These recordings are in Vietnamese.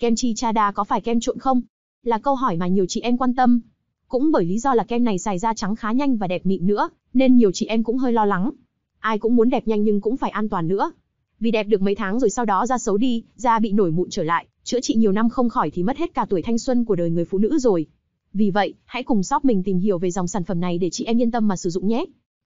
Kem chi cha đa có phải kem trộn không? Là câu hỏi mà nhiều chị em quan tâm. Cũng bởi lý do là kem này xài da trắng khá nhanh và đẹp mịn nữa, nên nhiều chị em cũng hơi lo lắng. Ai cũng muốn đẹp nhanh nhưng cũng phải an toàn nữa. Vì đẹp được mấy tháng rồi sau đó da xấu đi, da bị nổi mụn trở lại, chữa trị nhiều năm không khỏi thì mất hết cả tuổi thanh xuân của đời người phụ nữ rồi. Vì vậy, hãy cùng shop mình tìm hiểu về dòng sản phẩm này để chị em yên tâm mà sử dụng nhé.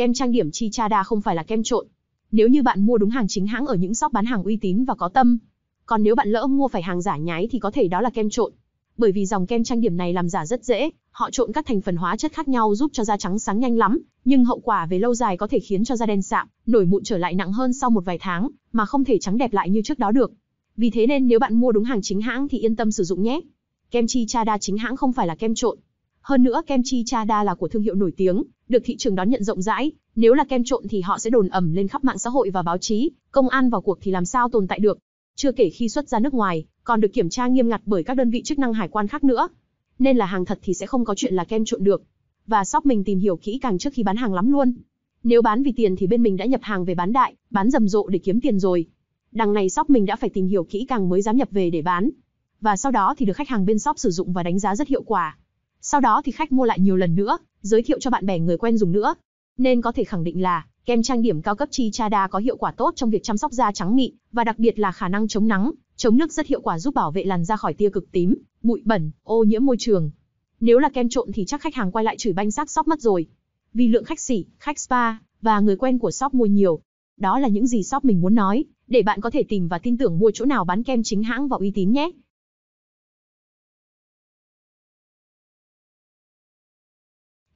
Kem trang điểm Chichada không phải là kem trộn. Nếu như bạn mua đúng hàng chính hãng ở những shop bán hàng uy tín và có tâm, còn nếu bạn lỡ mua phải hàng giả nhái thì có thể đó là kem trộn. Bởi vì dòng kem trang điểm này làm giả rất dễ, họ trộn các thành phần hóa chất khác nhau giúp cho da trắng sáng nhanh lắm, nhưng hậu quả về lâu dài có thể khiến cho da đen sạm, nổi mụn trở lại nặng hơn sau một vài tháng, mà không thể trắng đẹp lại như trước đó được. Vì thế nên nếu bạn mua đúng hàng chính hãng thì yên tâm sử dụng nhé. Kem Chichada chính hãng không phải là kem trộn. Hơn nữa kem chi cha đa là của thương hiệu nổi tiếng, được thị trường đón nhận rộng rãi, nếu là kem trộn thì họ sẽ đồn ẩm lên khắp mạng xã hội và báo chí, công an vào cuộc thì làm sao tồn tại được. Chưa kể khi xuất ra nước ngoài, còn được kiểm tra nghiêm ngặt bởi các đơn vị chức năng hải quan khác nữa. Nên là hàng thật thì sẽ không có chuyện là kem trộn được. Và shop mình tìm hiểu kỹ càng trước khi bán hàng lắm luôn. Nếu bán vì tiền thì bên mình đã nhập hàng về bán đại, bán rầm rộ để kiếm tiền rồi. Đằng này shop mình đã phải tìm hiểu kỹ càng mới dám nhập về để bán. Và sau đó thì được khách hàng bên shop sử dụng và đánh giá rất hiệu quả. Sau đó thì khách mua lại nhiều lần nữa, giới thiệu cho bạn bè người quen dùng nữa. Nên có thể khẳng định là kem trang điểm cao cấp Chi Chada có hiệu quả tốt trong việc chăm sóc da trắng mịn và đặc biệt là khả năng chống nắng, chống nước rất hiệu quả giúp bảo vệ làn da khỏi tia cực tím, bụi bẩn, ô nhiễm môi trường. Nếu là kem trộn thì chắc khách hàng quay lại chửi banh xác shop mất rồi. Vì lượng khách sỉ, khách spa và người quen của shop mua nhiều. Đó là những gì shop mình muốn nói, để bạn có thể tìm và tin tưởng mua chỗ nào bán kem chính hãng và uy tín nhé.